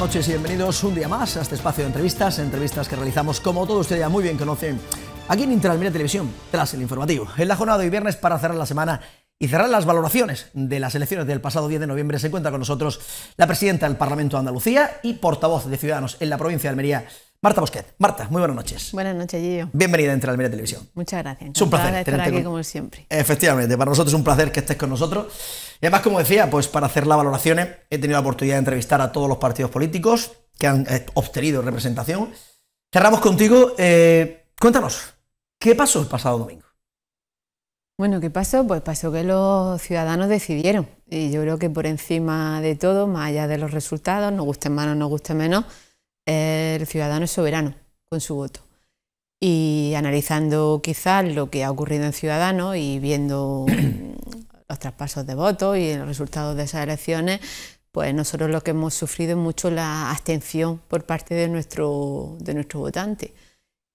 buenas noches y bienvenidos un día más a este espacio de entrevistas, entrevistas que realizamos como todos ustedes ya muy bien conocen aquí en Interalmira Televisión, tras el informativo. En la jornada de hoy viernes para cerrar la semana y cerrar las valoraciones de las elecciones del pasado 10 de noviembre se encuentra con nosotros la presidenta del Parlamento de Andalucía y portavoz de Ciudadanos en la provincia de Almería, Marta Bosquet. Marta, muy buenas noches. Buenas noches, Gillo. Bienvenida a Entre Televisión. Muchas gracias. Es un placer estar aquí como siempre. Efectivamente, para nosotros es un placer que estés con nosotros. Y además, como decía, pues para hacer las valoraciones he tenido la oportunidad de entrevistar a todos los partidos políticos que han eh, obtenido representación. Cerramos contigo. Eh, cuéntanos, ¿qué pasó el pasado domingo? Bueno, ¿qué pasó? Pues pasó que los ciudadanos decidieron. Y yo creo que por encima de todo, más allá de los resultados, nos gusten más o nos guste menos, el ciudadano es soberano con su voto. Y analizando quizás lo que ha ocurrido en Ciudadanos y viendo los traspasos de votos y los resultados de esas elecciones, pues nosotros lo que hemos sufrido es mucho la abstención por parte de nuestro, de nuestro votante.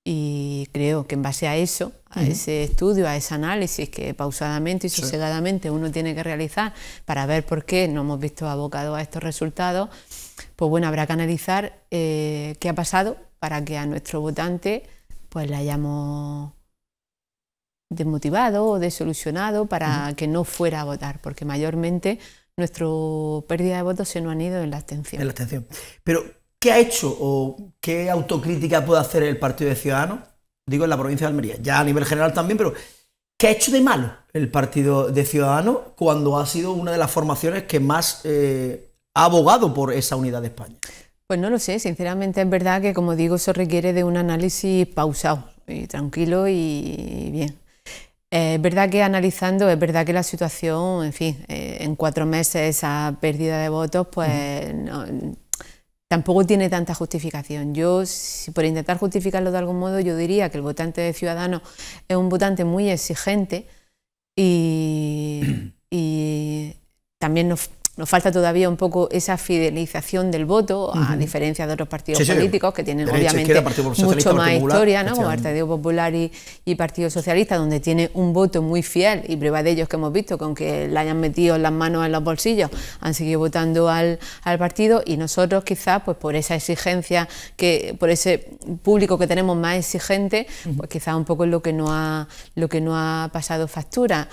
Y creo que en base a eso, a ese estudio, a ese análisis que pausadamente y sosegadamente uno tiene que realizar para ver por qué no hemos visto abocados a estos resultados, pues bueno, habrá que analizar eh, qué ha pasado para que a nuestro votante pues le hayamos desmotivado o desolucionado para que no fuera a votar, porque mayormente nuestra pérdida de votos se nos han ido en la abstención. En la abstención. Pero, ¿qué ha hecho o qué autocrítica puede hacer el Partido de Ciudadanos? Digo, en la provincia de Almería, ya a nivel general también, pero ¿qué ha hecho de malo el Partido de Ciudadanos cuando ha sido una de las formaciones que más eh, ha abogado por esa unidad de España? Pues no lo sé, sinceramente es verdad que como digo, eso requiere de un análisis pausado y tranquilo y bien. Eh, es verdad que analizando, es verdad que la situación, en fin, eh, en cuatro meses esa pérdida de votos, pues mm. tampoco tiene tanta justificación. Yo, por intentar justificarlo de algún modo, yo diría que el votante de Ciudadanos es un votante muy exigente y, y también nos, nos falta todavía un poco esa fidelización del voto, a diferencia de otros partidos políticos que tienen obviamente mucho más historia, ¿no? como el Partido Popular y, Partido Socialista, donde tiene un voto muy fiel y prueba de ellos que hemos visto, que aunque le hayan metido las manos en los bolsillos, han seguido votando al, partido y nosotros quizás pues por esa exigencia, que por ese público que tenemos más exigente, pues quizás un poco es lo que no ha, lo que no ha pasado factura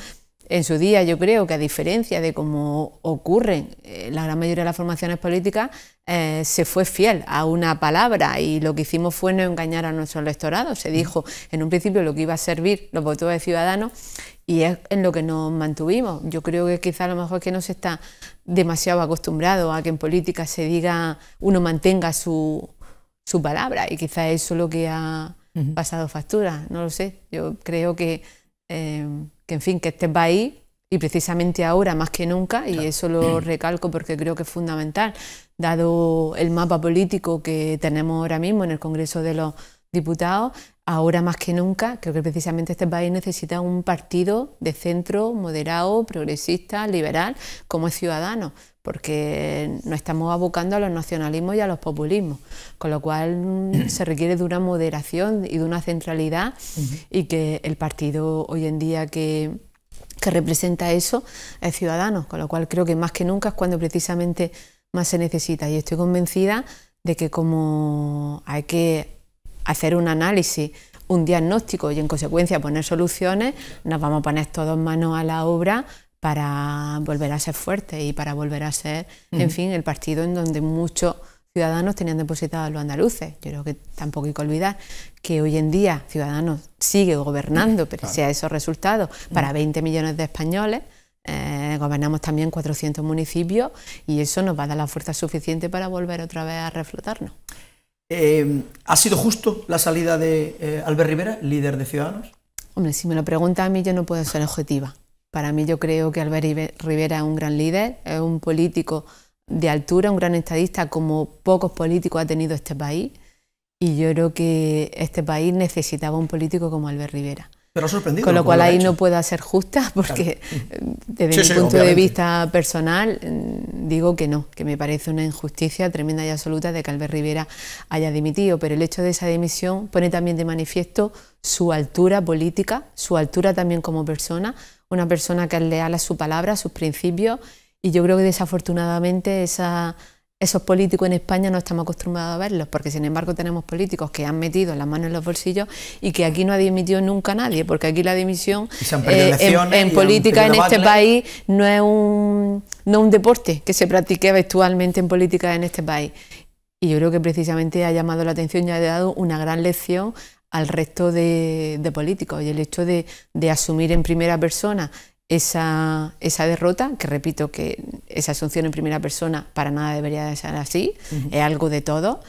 en su día, yo creo que a diferencia de cómo ocurren eh, la gran mayoría de las formaciones políticas, eh, se fue fiel a una palabra y lo que hicimos fue no engañar a nuestro electorado. Se dijo en un principio lo que iba a servir los votos de ciudadanos y es en lo que nos mantuvimos. Yo creo que quizá a lo mejor es que no se está demasiado acostumbrado a que en política se diga, uno mantenga su, su palabra y quizá eso es lo que ha pasado factura, no lo sé. Yo creo que Em, que en fin, que este ahí, y precisamente ahora más que nunca, y eso lo recalco porque creo que es fundamental, dado el mapa político que tenemos ahora mismo en el Congreso de los Diputados, Ahora más que nunca, creo que precisamente este país necesita un partido de centro, moderado, progresista, liberal, como es Ciudadanos, porque nos estamos abocando a los nacionalismos y a los populismos, con lo cual mm, se requiere de una moderación y de una centralidad y que el partido hoy en día que, que representa eso es Ciudadanos, con lo cual creo que más que nunca es cuando precisamente más se necesita y estoy convencida de que como hay que hacer un análisis, un diagnóstico y en consecuencia poner soluciones, nos vamos a poner todos manos a la obra para volver a ser fuertes y para volver a ser, en fin, el partido en donde muchos ciudadanos tenían depositados los andaluces. Yo creo que tampoco hay que olvidar que hoy en día Ciudadanos sigue gobernando, pero sea esos resultados, para 20 millones de españoles. Eh, gobernamos también 400 municipios y eso nos va a dar la fuerza suficiente para volver otra vez a reflotarnos. Eh, ¿Ha sido justo la salida de eh, Albert Rivera, líder de Ciudadanos? Hombre, si me lo pregunta a mí, yo no puedo ser objetiva. Para mí yo creo que Albert Rivera es un gran líder, es un político de altura, un gran estadista como pocos políticos ha tenido este país. Y yo creo que este país necesitaba un político como Albert Rivera. Pero sorprendido. Con lo cual ahí no puedo ser justa, porque desde mi punto de vista personal mm, digo que no, que me parece una injusticia tremenda y absoluta de que Albert Rivera haya dimitido, pero el hecho de esa dimisión pone también de manifiesto su altura política, su altura también como persona, una persona que es leal a su palabra, a sus principios, y yo creo que desafortunadamente esa esos políticos en España no estamos acostumbrados a verlos, porque sin embargo tenemos políticos que han metido las manos en los bolsillos y que aquí no ha dimitido nunca nadie, porque aquí la dimisión eh, en, política en este país no es un, deporte que se practique habitualmente en política en este país. Y yo creo que precisamente ha llamado la atención y ha dado una gran lección al resto de, políticos y el hecho de, de asumir en primera persona esa, esa, derrota, que repito que esa asunción en primera persona para nada debería de ser así, es algo de todo,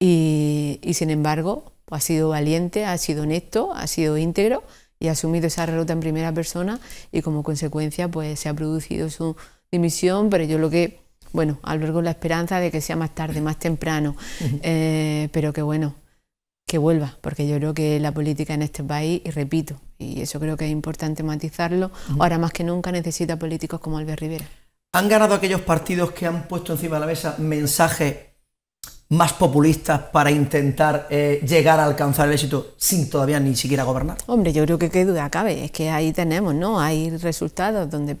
y, sin embargo ha sido valiente, ha sido honesto, ha sido íntegro y ha asumido esa derrota en primera persona y como consecuencia pues se ha producido su dimisión, pero yo lo que, bueno, albergo la esperanza de que sea más tarde, más temprano, eh, pero que bueno, que vuelva, porque yo creo que la política en este país, y repito, y eso creo que es importante matizarlo, ahora más que nunca necesita políticos como Albert Rivera. ¿Han ganado aquellos partidos que han puesto encima de la mesa mensajes más populistas para intentar eh, llegar a alcanzar el éxito sin todavía ni siquiera gobernar? Hombre, yo creo que qué duda cabe, es que ahí tenemos, ¿no? Hay resultados donde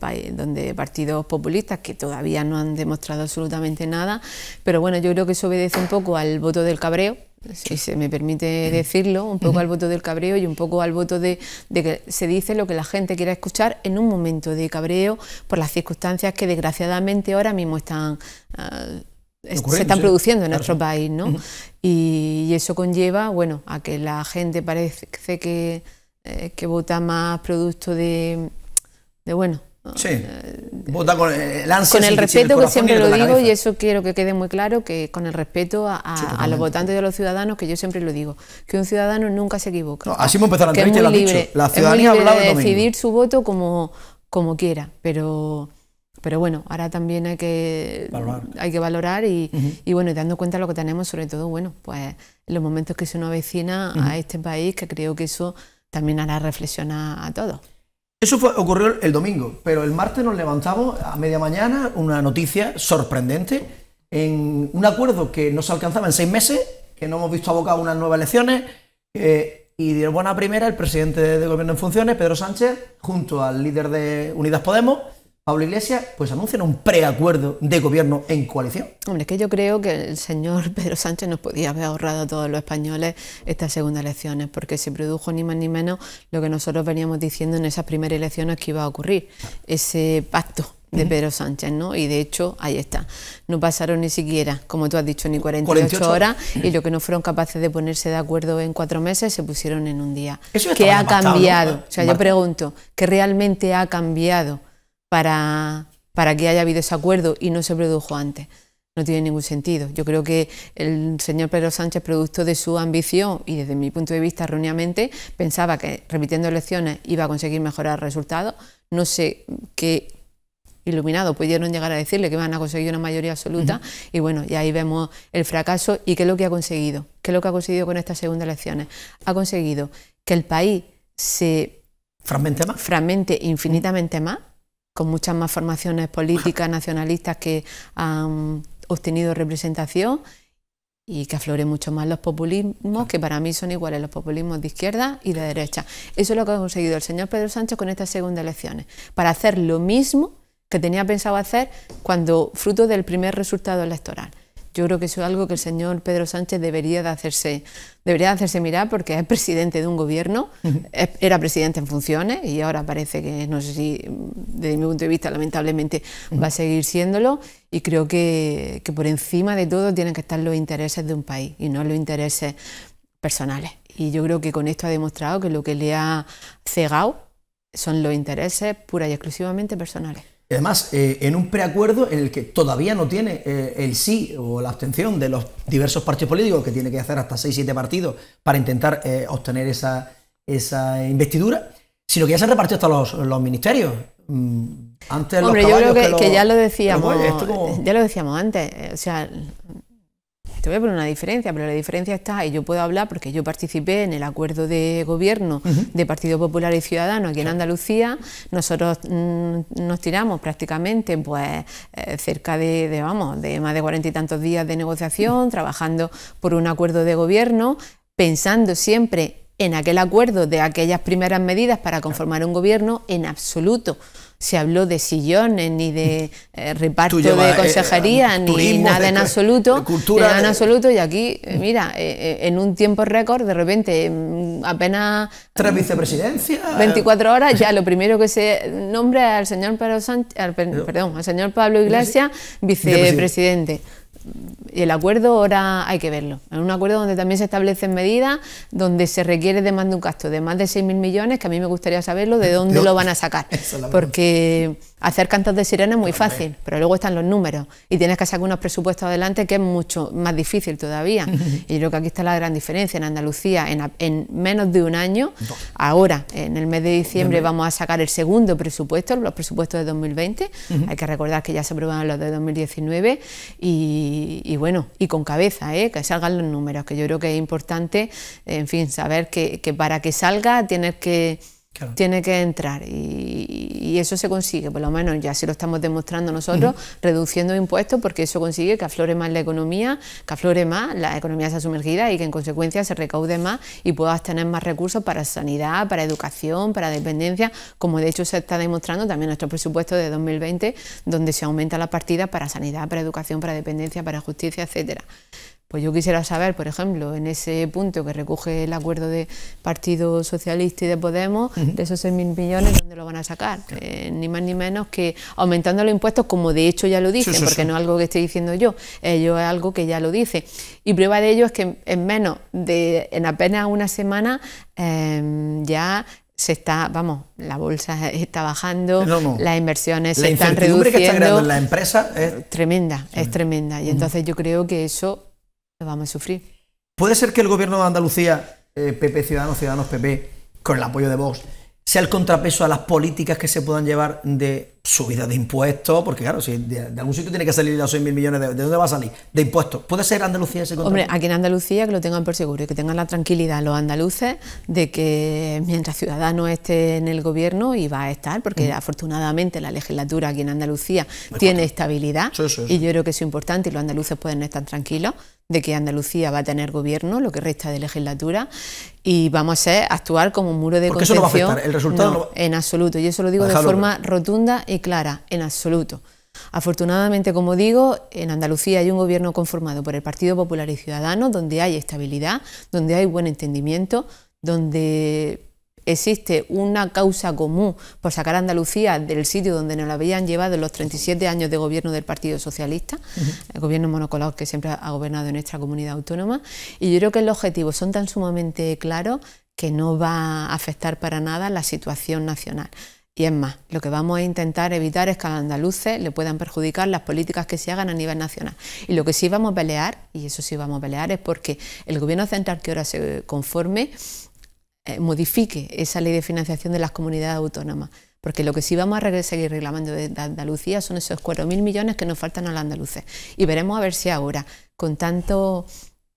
partidos populistas que todavía no han demostrado absolutamente nada, pero bueno, yo creo que eso obedece un poco al voto del cabreo, si se me permite decirlo, un poco al voto del cabreo y un poco al voto de, que se dice lo que la gente quiera escuchar en un momento de cabreo por las circunstancias que desgraciadamente ahora mismo están... Ah, se están produciendo en nuestro país, ¿no? y, eso conlleva, bueno, a que la gente parece que, eh, que vota más producto de, de bueno, Sí. Vota eh, con, el respeto que siempre lo digo y eso quiero que quede muy claro, que con el respeto a, los votantes y a los ciudadanos, que yo siempre lo digo, que un ciudadano nunca se equivoca. así me empezó la entrevista, La ciudadanía es muy de decidir su voto como, quiera, pero... Pero bueno, ahora también hay que valorar, hay que valorar y, y bueno, dando cuenta de lo que tenemos, sobre todo, bueno, pues los momentos que se nos avecina a este país, que creo que eso también hará reflexión a todos. Eso ocurrió el domingo, pero el martes nos levantamos a media mañana una noticia sorprendente en un acuerdo que no se alcanzaba en seis meses, que no hemos visto abocado unas nuevas elecciones, eh, y de buena primera el presidente de gobierno en funciones, Pedro Sánchez, junto al líder de Unidas Podemos, Pablo Iglesias, pues anuncian un preacuerdo de gobierno en coalición. Hombre, es que yo creo que el señor Pedro Sánchez nos podía haber ahorrado a todos los españoles estas segundas elecciones, porque se produjo ni más ni menos lo que nosotros veníamos diciendo en esas primeras elecciones que iba a ocurrir, ese pacto de Pedro Sánchez, ¿no? Y de hecho, ahí está. No pasaron ni siquiera, como tú has dicho, ni 48, horas y lo que no fueron capaces de ponerse de acuerdo en cuatro meses se pusieron en un día. ¿Qué ha cambiado? O sea, yo pregunto, ¿qué realmente ha cambiado? para, para que haya habido ese acuerdo y no se produjo antes no tiene ningún sentido. Yo creo que el señor Pedro Sánchez, producto de su ambición y desde mi punto de vista erróneamente, pensaba que repitiendo elecciones iba a conseguir mejorar resultados. No sé qué iluminado pudieron llegar a decirle que iban a conseguir una mayoría absoluta y bueno, y ahí vemos el fracaso y qué es lo que ha conseguido, qué es lo que ha conseguido con estas segundas elecciones. Ha conseguido que el país se fragmente, más? fragmente infinitamente más con muchas más formaciones políticas nacionalistas que han obtenido representación y que aflore mucho más los populismos, que para mí son iguales los populismos de izquierda y de derecha. Eso es lo que ha conseguido el señor Pedro Sánchez con estas segundas elecciones, para hacer lo mismo que tenía pensado hacer cuando fruto del primer resultado electoral. Yo creo que eso es algo que el señor Pedro Sánchez debería de hacerse, debería hacerse mirar porque es presidente de un gobierno, era presidente en funciones y ahora parece que, no sé si desde mi punto de vista, lamentablemente va a seguir siéndolo y creo que, que por encima de todo tienen que estar los intereses de un país y no los intereses personales. Y yo creo que con esto ha demostrado que lo que le ha cegado son los intereses pura y exclusivamente personales. Y además, eh, en un preacuerdo en el que todavía no tiene eh, el sí o la abstención de los diversos partidos políticos, que tiene que hacer hasta 6-7 partidos para intentar eh, obtener esa, esa investidura, sino que ya se han repartido hasta los, los ministerios. Mm, antes Hombre, yo creo que, ya lo decíamos, ya lo decíamos antes. O sea, te voy a una diferencia, pero la diferencia está, y yo puedo hablar porque yo participé en el acuerdo de gobierno de Partido Popular y Ciudadanos aquí en Andalucía, nosotros mm, nos tiramos prácticamente pues eh, cerca de, vamos, de más de cuarenta y tantos días de negociación, trabajando por un acuerdo de gobierno, pensando siempre en aquel acuerdo de aquellas primeras medidas para conformar un gobierno en absoluto se habló de sillones, ni de eh, reparto de consejería, eh, ni nada en absoluto. nada en absoluto. Y aquí, eh, mira, en un tiempo récord, de repente, mm, apenas. Tres mm, vicepresidencias. 24 horas, ya lo primero que se nombra al señor, perdón, al señor Pablo Iglesias, vicepresidente el acuerdo ahora hay que verlo. Es un acuerdo donde también se establecen medidas, donde se requiere de más de un gasto de más de 6.000 millones, que a mí me gustaría saberlo, de dónde lo van a sacar. Porque Hacer cantos de sirena es muy fácil, pero luego están los números y tienes que sacar unos presupuestos adelante que es mucho más difícil todavía. y yo creo que aquí está la gran diferencia en Andalucía. En, menos de un año, ahora, en el mes de diciembre, vamos a sacar el segundo presupuesto, los presupuestos de 2020. Hay que recordar que ya se aprobaron los de 2019 y, bueno, y con cabeza, ¿eh? que salgan los números, que yo creo que es importante, en fin, saber que, que para que salga tienes que tiene que entrar y, eso se consigue, por lo menos ya se lo estamos demostrando nosotros, reduciendo impuestos porque eso consigue que aflore más la economía, que aflore más la economía sea sumergida y que en consecuencia se recaude más y puedas tener más recursos para sanidad, para educación, para dependencia, como de hecho se está demostrando también nuestro presupuesto de 2020, donde se aumenta la partida para sanidad, para educación, para dependencia, para justicia, etcétera. Pues yo quisiera saber, por ejemplo, en ese punto que recoge el acuerdo de Partido Socialista y de Podemos, de esos 6.000 millones, ¿dónde lo van a sacar? Eh, ni más ni menos que aumentando los impuestos, como de hecho ya lo dicen, porque no es algo que esté diciendo yo, ello es algo que ya lo dice. Y prueba de ello es que en menos de, en apenas una semana, em, ya se está, vamos, la bolsa está bajando, las inversiones se están reduciendo. La la empresa es tremenda, es tremenda. Y entonces yo creo que eso vamos a sufrir. ¿Puede ser que el gobierno de Andalucía, PP eh, Ciudadanos, Ciudadanos PP, con el apoyo de Vox, sea el contrapeso a las políticas que se puedan llevar de subida de impuestos, porque claro, si de, algún sitio tiene que salir los 6.000 millones, de, dónde va a salir? De impuestos. ¿Puede ser Andalucía ese Hombre, aquí en Andalucía que lo tengan por seguro y que tengan la tranquilidad los andaluces de que mientras ciudadano esté en el gobierno y va a estar, porque mm. afortunadamente la legislatura aquí en Andalucía tiene estabilidad y yo creo que es importante y los andaluces pueden estar tranquilos de que Andalucía va a tener gobierno, lo que resta de legislatura, y vamos a actuar como un muro de Porque Eso no va a afectar, el resultado en absoluto. Y eso lo digo de forma rotunda y clara, en absoluto. Afortunadamente, como digo, en Andalucía hay un gobierno conformado por el Partido Popular y Ciudadanos, donde hay estabilidad, donde hay buen entendimiento, donde existe una causa común por sacar a Andalucía del sitio donde nos la habían llevado en los 37 años de gobierno del Partido Socialista, el gobierno monocolor que siempre ha gobernado en nuestra comunidad autónoma, y yo creo que los objetivos son tan sumamente claros que no va a afectar para nada la situación nacional. Y es más, lo que vamos a intentar evitar es que a los andaluces le puedan perjudicar las políticas que se hagan a nivel nacional. Y lo que sí vamos a pelear, y eso sí vamos a pelear, es porque el gobierno central que ahora se conforme eh, modifique esa ley de financiación de las comunidades autónomas. Porque lo que sí vamos a seguir reclamando de Andalucía son esos 4.000 millones que nos faltan a los andaluces. Y veremos a ver si ahora, con tanto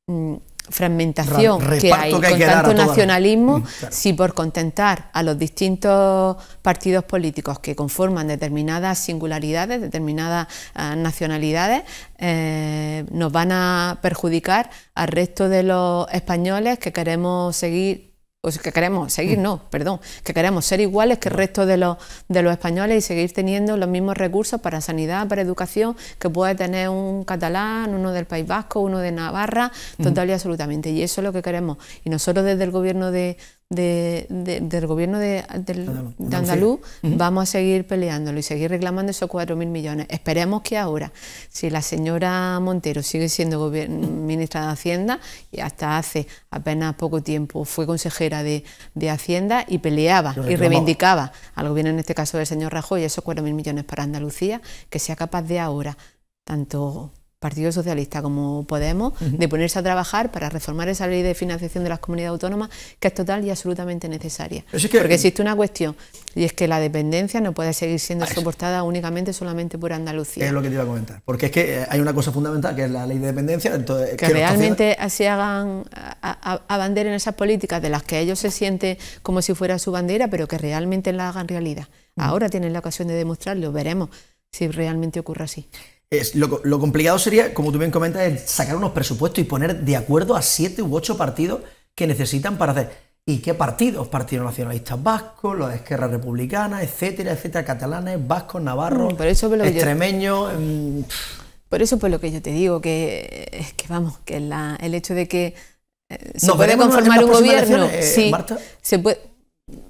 mm, fragmentación que hay, con tanto nacionalismo, mm, si por contentar a los distintos partidos políticos que conforman determinadas singularidades, determinadas ah, nacionalidades, eh, nos van a perjudicar al resto de los españoles que queremos seguir o sea, que queremos seguir, mm. no, perdón, que queremos ser iguales que el mm. resto de los, de los españoles y seguir teniendo los mismos recursos para sanidad, para educación, que puede tener un catalán, uno del País Vasco, uno de Navarra, total y mm. absolutamente. Y eso es lo que queremos. Y nosotros desde el gobierno de, del gobierno de, Andalucía Andaluz, vamos a seguir peleándolo y seguir reclamando esos 4.000 millones. Esperemos que ahora, si la señora Montero sigue siendo ministra de Hacienda, y hasta hace apenas poco tiempo fue consejera de, Hacienda y peleaba y reivindicaba al gobierno, en este caso del señor Rajoy, esos 4.000 millones para Andalucía, que sea capaz de ahora, tanto Partido Socialista como Podemos, de ponerse a trabajar para reformar esa ley de financiación de las comunidades autónomas, que es total y absolutamente necesaria. Porque existe una cuestión, y es que la dependencia no puede seguir siendo ah, soportada únicamente solamente por Andalucía. Es lo que te iba a comentar. Porque es que eh, hay una cosa fundamental, que es la ley de dependencia. que, realmente así hagan, a en esas políticas de las que ellos se sienten como si fuera su bandera, pero que realmente la hagan realidad. Ahora tienen la ocasión de demostrarlo, veremos si realmente ocurre así lo, complicado sería, como tú bien comentas, sacar unos presupuestos y poner de acuerdo a siete u ocho partidos que necesitan para hacer. ¿Y qué partidos? Partidos nacionalistas vasco los de Esquerra Republicana, etcétera, etcétera, catalanes, vascos, navarros, mm, extremeños. Em, por eso, pues lo que yo te digo, que es que vamos, que la, el hecho de que eh, se puede conformar un gobierno. Eh, se puede,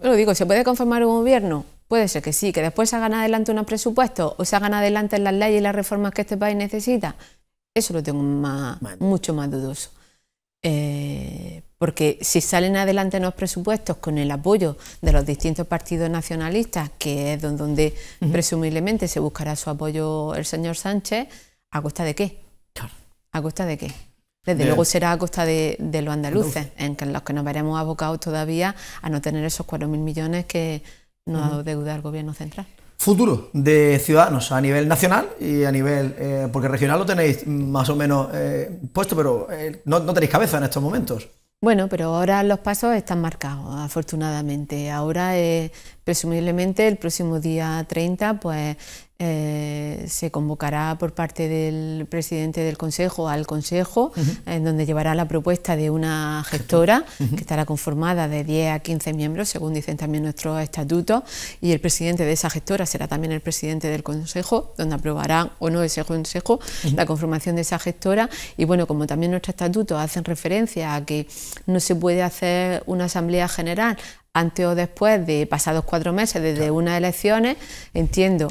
lo digo, se puede conformar un gobierno Puede ser que sí, que después se hagan adelante unos presupuestos o se hagan adelante las leyes y las reformas que este país necesita. Eso lo tengo mucho más dudoso. Eh, porque si salen adelante los presupuestos con el apoyo de los distintos partidos nacionalistas, que es donde presumiblemente se buscará su apoyo el señor Sánchez, ¿a costa de qué? ¿A costa de qué? Desde luego será a costa de, los andaluces, en los que nos veremos abocados todavía a no tener esos 4.000 millones que no deuda al gobierno central. Futuro de Ciudadanos a nivel nacional y a nivel, eh, porque regional lo tenéis más o menos eh, puesto, pero eh, no, tenéis cabeza en estos momentos. Bueno, pero ahora los pasos están marcados, afortunadamente. Ahora Presumiblemente el próximo día 30 pues, eh, se convocará por parte del presidente del Consejo al Consejo, en donde llevará la propuesta de una gestora que estará conformada de 10 a 15 miembros, según dicen también nuestros estatutos, y el presidente de esa gestora será también el presidente del Consejo, donde aprobará o no ese Consejo la conformación de esa gestora. Y bueno, como también nuestros estatutos hacen referencia a que no se puede hacer una asamblea general antes o después de pasados cuatro meses desde unas elecciones, entiendo.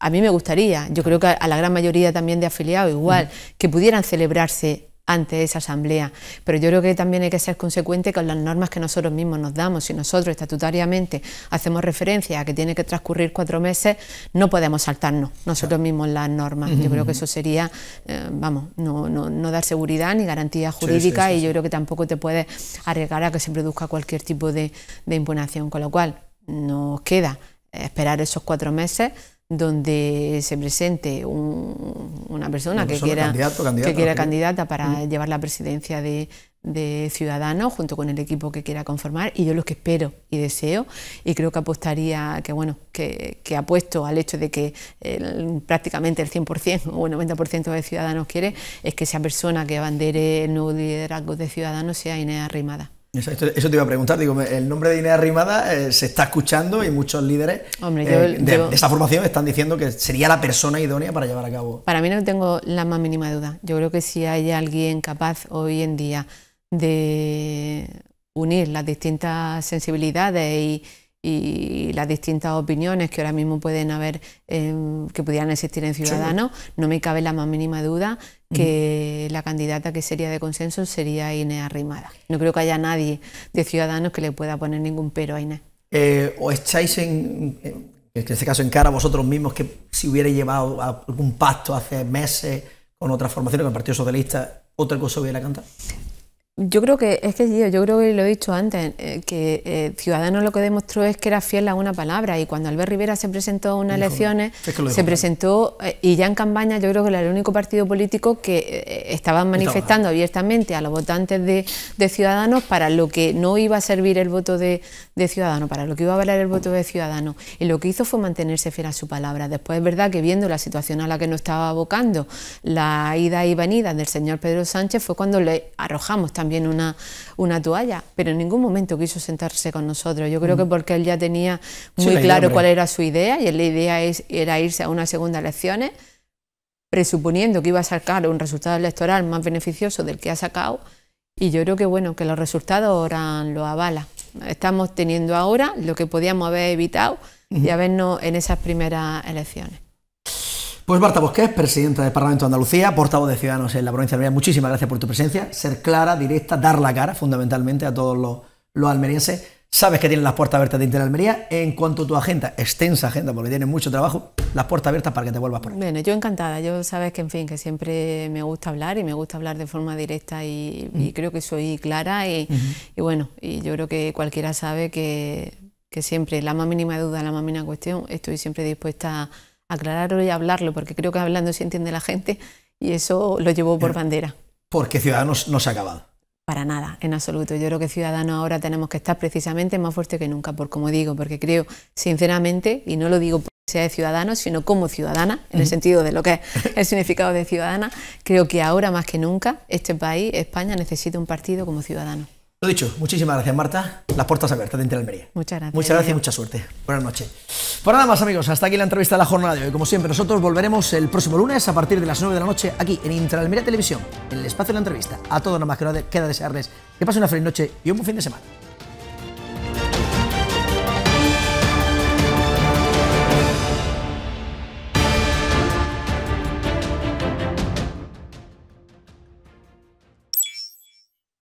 A mí me gustaría, yo creo que a la gran mayoría también de afiliados igual, que pudieran celebrarse ante esa asamblea. Pero yo creo que también hay que ser consecuente con las normas que nosotros mismos nos damos. Si nosotros estatutariamente hacemos referencia a que tiene que transcurrir cuatro meses, no podemos saltarnos nosotros mismos las normas. Yo creo que eso sería, eh, vamos, no, no, dar seguridad ni garantía jurídica y yo creo que tampoco te puedes arriesgar a que se produzca cualquier tipo de, de Con lo cual, nos queda esperar esos cuatro meses donde se presente una persona, que, quiera, que quiera candidata para mm. llevar la presidencia de, Ciudadanos junto con el equipo que quiera conformar y yo lo que espero y deseo y creo que apostaría, que bueno, que, apuesto al hecho de que prácticamente el 100% o el 90% de Ciudadanos quiere es que esa persona que abandere el nuevo liderazgo de Ciudadanos sea Inés Arrimada. Eso, te iba a preguntar, digo, el nombre de Inés Arrimada eh, se está escuchando y muchos líderes eh, de, de, esa formación están diciendo que sería la persona idónea para llevar a cabo. Para mí no tengo la más mínima duda. Yo creo que si hay alguien capaz hoy en día de unir las distintas sensibilidades y y las distintas opiniones que ahora mismo pueden haber, em, que pudieran existir en Ciudadanos, no me cabe la más mínima duda que la candidata que sería de consenso sería Inés Arrimada. No creo que haya nadie de Ciudadanos que le pueda poner ningún pero a Inés. Eh, ¿O echáis en, en, este caso en cara vosotros mismos que si hubiera llevado algún pacto hace meses con otras formaciones, con el Partido Socialista, otra cosa hubiera cantado? yo creo que, es que yo, creo que lo he dicho antes, eh, que eh, Ciudadanos lo que demostró es que era fiel a una palabra y cuando Albert Rivera se presentó a unas elecciones, se presentó eh, y ya en campaña yo creo que era el único partido político que estaba manifestando abiertamente a los votantes de, Ciudadanos para lo que no iba a servir el voto de, de Ciudadanos, para lo que iba a valer el voto de Ciudadanos. Y lo que hizo fue mantenerse fiel a su palabra. Después es verdad que viendo la situación a la que nos estaba abocando, la ida y venida del señor Pedro Sánchez fue cuando le arrojamos también una, una toalla, pero en ningún momento quiso sentarse con nosotros. Yo creo que mm. porque él ya tenía muy claro cuál era su idea y la idea es, era irse a una segunda elecciones, presuponiendo que iba a sacar un resultado electoral más beneficioso del que ha sacado. Y yo creo que bueno, que los resultados ahora lo avalan. Estamos teniendo ahora lo que podíamos haber evitado y habernos en esas primeras elecciones. Pues Marta Bosqués, presidenta del Parlamento de Andalucía, portavoz de Ciudadanos en la provincia de Almería, muchísimas gracias por tu presencia, ser clara, directa, dar la cara fundamentalmente a todos los, almerienses. Sabes que tienen las puertas abiertas de Interalmería. En cuanto a tu agenda, extensa agenda, porque tienes mucho trabajo, las puertas abiertas para que te vuelvas por ahí. Bueno, yo encantada. Yo sabes que, en fin, que siempre me gusta hablar y me gusta hablar de forma directa y, creo que soy clara y, bueno, y yo creo que cualquiera sabe que, que siempre, la más mínima duda, la más mínima cuestión, estoy siempre dispuesta a aclararlo y hablarlo, porque creo que hablando se entiende la gente y eso lo llevo por bandera. Porque Ciudadanos no se ha acabado. Para nada, en absoluto. Yo creo que Ciudadanos ahora tenemos que estar precisamente más fuerte que nunca, por como digo, porque creo, sinceramente, y no lo digo porque sea de Ciudadanos, sino como ciudadana, en el sentido de lo que es el significado de ciudadana, creo que ahora más que nunca este país, España, necesita un partido como Ciudadanos. Lo dicho, muchísimas gracias Marta. Las puertas abiertas de Intralmería. Muchas gracias. Muchas gracias y mucha suerte. Buenas noches. Por pues nada más amigos, hasta aquí la entrevista de la jornada de hoy. Como siempre, nosotros volveremos el próximo lunes a partir de las 9 de la noche aquí en Intralmería Televisión, en el espacio de la entrevista. A todos nada más que queda desearles que pasen una feliz noche y un buen fin de semana.